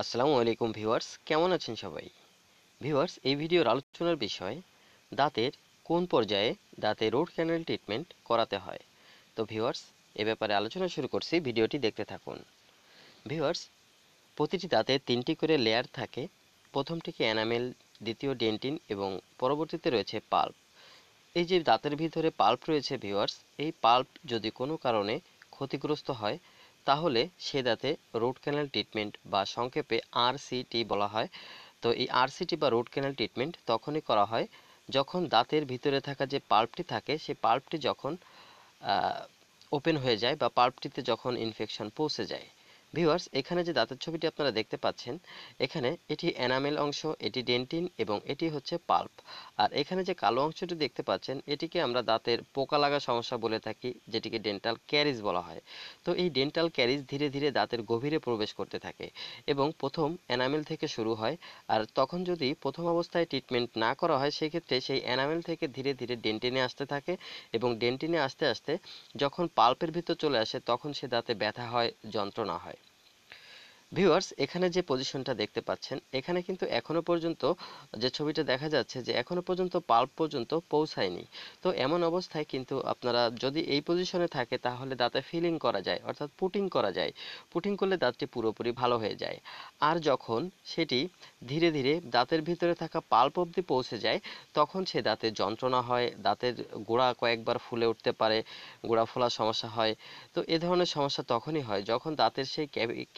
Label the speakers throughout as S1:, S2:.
S1: আসসালামু আলাইকুম ভিউয়ার্স কেমন আছেন সবাই ভিউয়ার্স এই ভিডিওর আলোচনার বিষয় দাঁতের কোন পর্যায়ে দাঁতে রোড ক্যানেল ট্রিটমেন্ট করাতে হয় তো ভিউয়ার্স এ ব্যাপারে আলোচনা শুরু করছি ভিডিওটি দেখতে থাকুন ভিউয়ার্স প্রতিটি দাঁতে তিনটি করে লেয়ার থাকে প্রথমটিকে এনামেল দ্বিতীয় ডেন্টিন এবং পরবর্তীতে রয়েছে পাল্প এই যে দাঁতের ভিতরে পাল্প রয়েছে ভিউয়ার্স এই পাল্প যদি কোনো কারণে ক্ষতিগ্রস্ত হয় তাহলে সে দাঁতে রুট ক্যানেল ট্রিটমেন্ট বা সংক্ষেপে আরসিটি বলা হয় তো এই আরসিটি বা রুট ক্যানেল ট্রিটমেন্ট তখনই করা হয় যখন দাঁতের ভিতরে থাকা যে পাল্পটি থাকে সে পাল্পটি যখন ওপেন হয়ে যায় বা পাল্পটিতে যখন ইনফেকশন পৌঁছে যায় ভিউয়ার্স এখানে যে দাঁতের ছবিটি আপনারা দেখতে পাচ্ছেন এখানে এটি এনামেল অংশ এটি ডেন্টিন এবং এটি হচ্ছে পাল্প আর এখানে যে কালো অংশটি দেখতে পাচ্ছেন এটিকে আমরা দাঁতের পোকা লাগা সমস্যা বলে থাকি যেটিকে ডেন্টাল ক্যারিজ বলা হয় তো এই ডেন্টাল ক্যারিজ ধীরে ধীরে দাঁতের গভীরে প্রবেশ করতে থাকে এবং প্রথম এনামেল থেকে শুরু হয় আর তখন যদি প্রথম অবস্থায় ট্রিটমেন্ট না করা হয় সেক্ষেত্রে সেই এনামেল থেকে ধীরে ধীরে ডেন্টিনে আসতে থাকে এবং ডেন্টিনে আসতে আসতে যখন পাল্পের ভিতর চলে আসে তখন সে দাঁতে ব্যথা হয় যন্ত্রণা হয় ভিউয়ার্স এখানে যে পজিশনটা দেখতে পাচ্ছেন এখানে কিন্তু এখনো পর্যন্ত যে ছবিটা দেখা যাচ্ছে যে এখনো পর্যন্ত পাল্প পর্যন্ত পৌঁছায়নি তো এমন অবস্থায় কিন্তু আপনারা যদি এই পজিশনে থাকে তাহলে দাঁতে ফিলিং করা যায় অর্থাৎ পুটিং করা যায় পুটিং করলে দাঁতটি পুরোপুরি ভালো হয়ে যায় আর যখন সেটি ধীরে ধীরে দাঁতের ভিতরে থাকা পাল্প অবধি পৌঁছে যায় তখন সে দাঁতে যন্ত্রণা হয় দাঁতের গোড়া কয়েকবার ফুলে উঠতে পারে গোড়া ফোলার সমস্যা হয় তো এ ধরনের সমস্যা তখনই হয় যখন দাঁতের সেই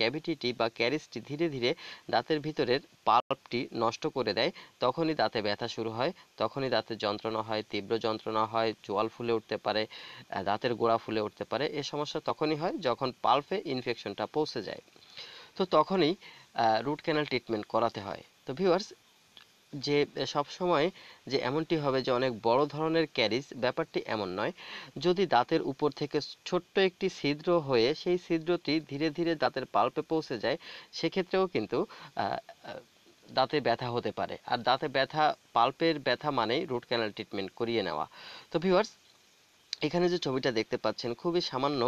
S1: ক্যাভিটিটি বা বা ক্যারিসটি ধীরে ধীরে দাঁতের ভিতরের পাল্পটি নষ্ট করে দেয় তখনই দাঁতে ব্যথা শুরু হয় তখনই দাঁতে যন্ত্রণা হয় তীব্র যন্ত্রণা হয় জোয়াল ফুলে উঠতে পারে দাঁতের গোড়া ফুলে উঠতে পারে এ সমস্যা তখনই হয় যখন পাল্পে ইনফেকশনটা পৌঁছে যায় তো তখনই রুট ক্যানাল ট্রিটমেন্ট করাতে হয় তো ভিউয়ার্স যে সব সময় যে এমনটি হবে যে অনেক বড় ধরনের ক্যারিজ ব্যাপারটি এমন নয় যদি দাঁতের উপর থেকে ছোট্ট একটি ছিদ্র হয়ে সেই ছিদ্রটি ধীরে ধীরে দাঁতের পাল্পে পৌঁছে যায় সেক্ষেত্রেও কিন্তু দাঁতে ব্যথা হতে পারে আর দাঁতে ব্যথা পাল্পের ব্যথা মানেই রুট ক্যানাল ট্রিটমেন্ট করিয়ে নেওয়া তো ভিউয়ার্স এখানে যে ছবিটা দেখতে পাচ্ছেন খুবই সামান্য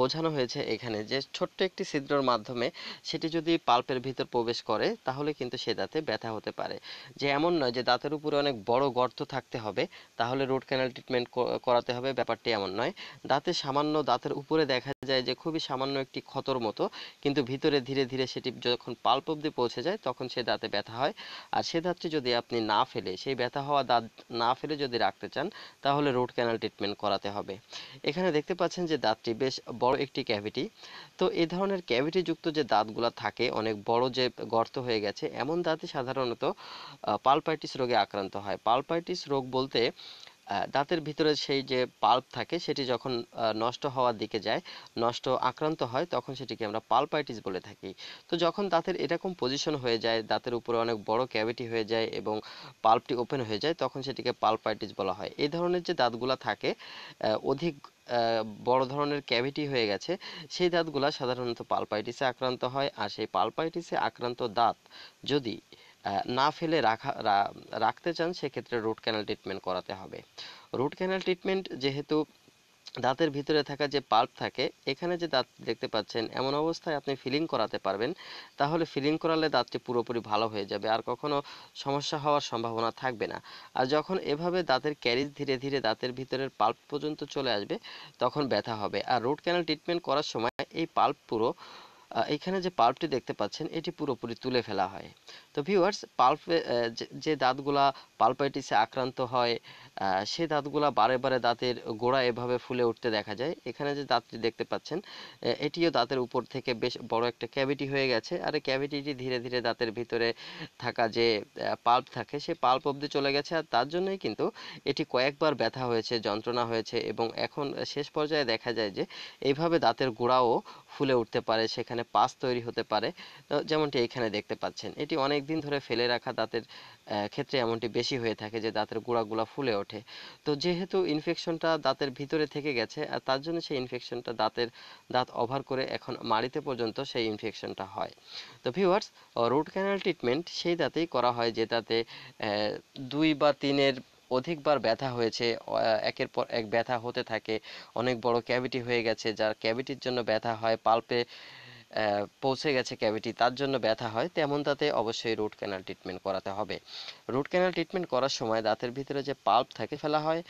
S1: বোঝানো হয়েছে এখানে যে ছোট্ট একটি ছিদ্রর মাধ্যমে সেটি যদি পাল্পের ভিতর প্রবেশ করে তাহলে কিন্তু সে দাঁতে ব্যথা হতে পারে যে এমন নয় যে দাঁতের উপরে অনেক বড় গর্ত থাকতে হবে তাহলে রুট ক্যানাল ট্রিটমেন্ট করাতে হবে ব্যাপারটি এমন নয় দাঁতে সামান্য দাঁতের উপরে দেখা যায় যে খুবই সামান্য একটি ক্ষতর মতো কিন্তু ভিতরে ধীরে ধীরে সেটি যখন পাল্প অব্দি পৌঁছে যায় তখন সে দাঁতে ব্যথা হয় আর সে দাঁতটি যদি আপনি না ফেলে সেই ব্যথা হওয়া দাঁত না ফেলে যদি রাখতে চান তাহলে রুট ক্যানাল ট্রিটমেন্ট করাতে হবে এখানে দেখতে পাচ্ছেন যে দাঁতটি বেশ বড় একটি ক্যাভিটি তো এই ধরনের ক্যাভিটিযুক্ত যে দাঁতগুলো থাকে অনেক বড় যে গর্ত হয়ে গেছে এমন দাঁতই সাধারণত পালপাইটিস রোগে আক্রান্ত হয় পালপাইটিস রোগ বলতে দাঁতের ভিতরে সেই যে পাল্প থাকে সেটি যখন নষ্ট হওয়ার দিকে যায় নষ্ট আক্রান্ত হয় তখন সেটিকে আমরা পালপাইটিস বলে থাকি তো যখন দাঁতের এরকম পজিশন হয়ে যায় দাঁতের উপরে অনেক বড় ক্যাভিটি হয়ে যায় এবং পাল্পটি ওপেন হয়ে যায় তখন সেটিকে পালপাইটিস বলা হয় এই ধরনের যে দাঁতগুলা থাকে অধিক বড় ধরনের ক্যাভিটি হয়ে গেছে সেই দাঁতগুলা সাধারণত পালপাইটিসে আক্রান্ত হয় আর সেই পালপাইটিসে আক্রান্ত দাঁত যদি না ফেলে রাখা রাখতে চান সেক্ষেত্রে রুট ক্যানাল ট্রিটমেন্ট করাতে হবে রুট ক্যানাল ট্রিটমেন্ট যেহেতু দাঁতের ভিতরে থাকা যে পাল্প থাকে এখানে যে দাঁত দেখতে পাচ্ছেন এমন অবস্থায় আপনি ফিলিং করাতে পারবেন তাহলে ফিলিং করালে দাঁতটি পুরোপুরি ভালো হয়ে যাবে আর কখনো সমস্যা হওয়ার সম্ভাবনা থাকবে না আর যখন এভাবে দাঁতের ক্যারিজ ধীরে ধীরে দাঁতের ভিতরের পাল্প পর্যন্ত চলে আসবে তখন ব্যথা হবে আর রুট ক্যানাল ট্রিটমেন্ট করার সময় এই পাল্প পুরো এখানে যে পাল্পটি দেখতে পাচ্ছেন এটি পুরোপুরি তুলে ফেলা হয় তো ভিউয়ার্স পাল্পে যে দাঁতগুলা পালপাইটিসে আক্রান্ত হয় সে দাঁতগুলা বারে বারে দাঁতের গোড়া এভাবে ফুলে উঠতে দেখা যায় এখানে যে দাঁতটি দেখতে পাচ্ছেন এটিও দাঁতের উপর থেকে বেশ বড় একটা ক্যাভিটি হয়ে গেছে আর এই ক্যাভিটিটি ধীরে ধীরে দাঁতের ভিতরে থাকা যে পাল্প থাকে সে পাল্প অবধি চলে গেছে আর তার জন্যই কিন্তু এটি কয়েকবার ব্যথা হয়েছে যন্ত্রণা হয়েছে এবং এখন শেষ পর্যায়ে দেখা যায় যে এইভাবে দাঁতের গোড়াও ফুলে উঠতে পারে সেখানে পাস তৈরি হতে পারে যেমনটি এখানে দেখতে পাচ্ছেন এটি অনেক দিন ধরে ফেলে রাখা দাঁতের ক্ষেত্রে এমনটি বেশি হয়ে থাকে যে দাঁতের গোড়াগুলা ফুলে ওঠে তো যেহেতু ইনফেকশনটা দাঁতের ভিতরে থেকে গেছে আর তার জন্য সেই ইনফেকশনটা দাঁতের দাঁত ওভার করে এখন মাড়িতে পর্যন্ত সেই ইনফেকশনটা হয় তো ভিউয়ার্স রুট ক্যানাল ট্রিটমেন্ট সেই দাঁতেই করা হয় যে দাঁতে দুই বা তিনের অধিকবার ব্যথা হয়েছে একের পর এক ব্যথা হতে থাকে অনেক বড় ক্যাভিটি হয়ে গেছে যার ক্যাভিটির জন্য ব্যথা হয় পাল্পে পৌঁছে গেছে ক্যাভিটি তার জন্য ব্যথা হয় তেমন তাতে অবশ্যই রুট ক্যানাল ট্রিটমেন্ট করাতে হবে রুট ক্যানাল ট্রিটমেন্ট করার সময় দাঁতের ভিতরে যে পাল্প থাকে ফেলা হয়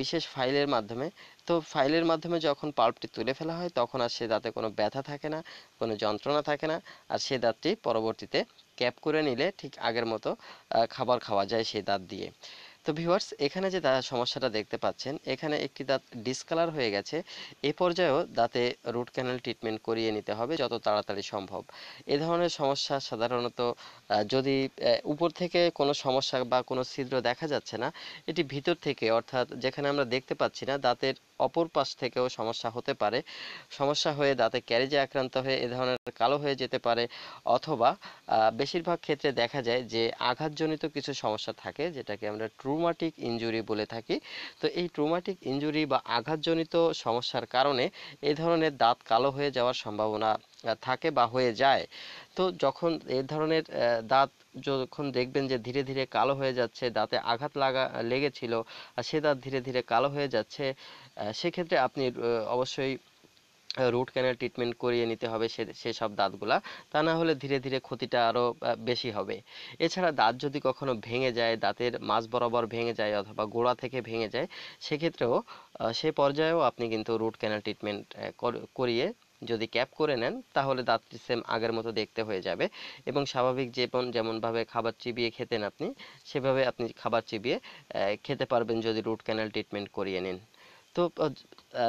S1: বিশেষ ফাইলের মাধ্যমে তো ফাইলের মাধ্যমে যখন পাল্পটি তুলে ফেলা হয় তখন আর সে দাঁতে কোনো ব্যথা থাকে না কোনো যন্ত্রণা থাকে না আর সে দাঁতটি পরবর্তীতে ক্যাপ করে নিলে ঠিক আগের মতো খাবার খাওয়া যায় সেই দাঁত দিয়ে তো ভিউয়ার্স এখানে যে সমস্যাটা দেখতে পাচ্ছেন এখানে একটি দাঁত ডিসকালার হয়ে গেছে এ পর্যায়েও দাঁতে রুট ক্যানেল ট্রিটমেন্ট করিয়ে নিতে হবে যত তাড়াতাড়ি সম্ভব এ ধরনের সমস্যা সাধারণত যদি উপর থেকে কোনো সমস্যা বা কোনো ছিদ্র দেখা যাচ্ছে না এটি ভিতর থেকে অর্থাৎ যেখানে আমরা দেখতে পাচ্ছি না দাঁতের অপর পাশ থেকেও সমস্যা হতে পারে সমস্যা হয়ে দাঁতে ক্যারেজে আক্রান্ত হয়ে এ ধরনের কালো হয়ে যেতে পারে অথবা বেশিরভাগ ক্ষেত্রে দেখা যায় যে আঘাতজনিত কিছু সমস্যা থাকে যেটাকে আমরা ট্রু ট্রোমাটিক ইঞ্জুরি বলে থাকি তো এই ট্রোমাটিক ইঞ্জুরি বা আঘাতজনিত সমস্যার কারণে এ ধরনের দাঁত কালো হয়ে যাওয়ার সম্ভাবনা থাকে বা হয়ে যায় তো যখন এ ধরনের দাঁত যখন দেখবেন যে ধীরে ধীরে কালো হয়ে যাচ্ছে দাঁতে আঘাত লাগা লেগেছিল সে দাঁত ধীরে ধীরে কালো হয়ে যাচ্ছে সেক্ষেত্রে আপনি অবশ্যই রুট ক্যানাল ট্রিটমেন্ট করিয়ে নিতে হবে সে সেসব দাঁতগুলা তা না হলে ধীরে ধীরে ক্ষতিটা আরও বেশি হবে এছাড়া দাঁত যদি কখনো ভেঙে যায় দাঁতের মাঝ বরাবর ভেঙে যায় অথবা গোড়া থেকে ভেঙে যায় সেক্ষেত্রেও সে পর্যায়েও আপনি কিন্তু রুট ক্যানাল ট্রিটমেন্ট করিয়ে যদি ক্যাপ করে নেন তাহলে দাঁতটি সেম আগের মতো দেখতে হয়ে যাবে এবং স্বাভাবিক যেমন যেমনভাবে খাবার চিবিয়ে খেতেন আপনি সেভাবে আপনি খাবার চিবিয়ে খেতে পারবেন যদি রুট ক্যানাল ট্রিটমেন্ট করিয়ে নেন তো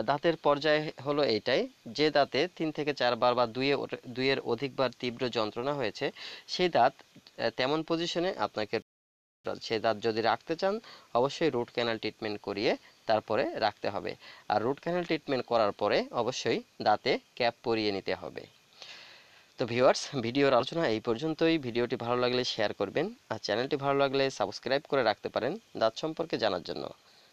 S1: দাঁতের পর্যায় হলো এইটাই যে দাঁতে তিন থেকে চারবার বা দুয়ে দুইয়ের অধিকবার তীব্র যন্ত্রণা হয়েছে সেই দাঁত তেমন পজিশনে আপনাকে সেই দাঁত যদি রাখতে চান অবশ্যই রুট ক্যানাল ট্রিটমেন্ট করিয়ে তারপরে রাখতে হবে আর রুট ক্যানাল ট্রিটমেন্ট করার পরে অবশ্যই দাঁতে ক্যাপ পরিয়ে নিতে হবে তো ভিউয়ার্স ভিডিওর আলোচনা এই পর্যন্তই ভিডিওটি ভালো লাগলে শেয়ার করবেন আর চ্যানেলটি ভালো লাগলে সাবস্ক্রাইব করে রাখতে পারেন দাঁত সম্পর্কে জানার জন্য